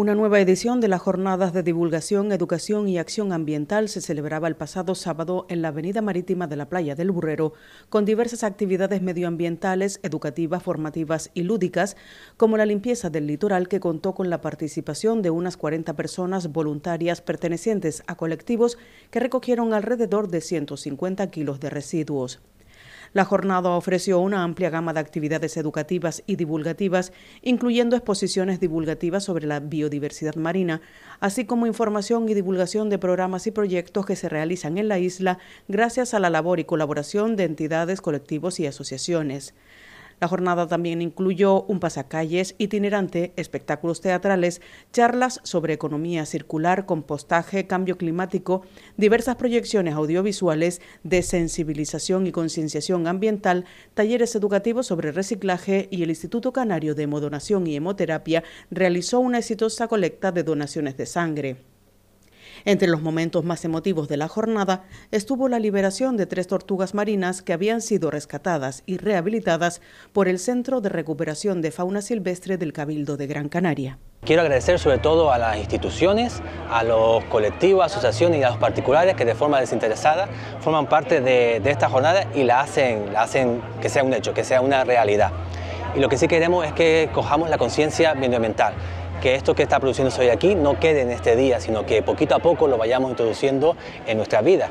Una nueva edición de las jornadas de divulgación, educación y acción ambiental se celebraba el pasado sábado en la Avenida Marítima de la Playa del Burrero, con diversas actividades medioambientales, educativas, formativas y lúdicas, como la limpieza del litoral que contó con la participación de unas 40 personas voluntarias pertenecientes a colectivos que recogieron alrededor de 150 kilos de residuos. La jornada ofreció una amplia gama de actividades educativas y divulgativas, incluyendo exposiciones divulgativas sobre la biodiversidad marina, así como información y divulgación de programas y proyectos que se realizan en la isla gracias a la labor y colaboración de entidades, colectivos y asociaciones. La jornada también incluyó un pasacalles itinerante, espectáculos teatrales, charlas sobre economía circular, compostaje, cambio climático, diversas proyecciones audiovisuales de sensibilización y concienciación ambiental, talleres educativos sobre reciclaje y el Instituto Canario de Hemodonación y Hemoterapia realizó una exitosa colecta de donaciones de sangre. Entre los momentos más emotivos de la jornada estuvo la liberación de tres tortugas marinas que habían sido rescatadas y rehabilitadas por el Centro de Recuperación de Fauna Silvestre del Cabildo de Gran Canaria. Quiero agradecer sobre todo a las instituciones, a los colectivos, asociaciones y a los particulares que de forma desinteresada forman parte de, esta jornada y la hacen que sea un hecho, que sea una realidad. Y lo que sí queremos es que cojamos la conciencia medioambiental, que esto que está produciendo hoy aquí no quede en este día, sino que poquito a poco lo vayamos introduciendo en nuestra vida.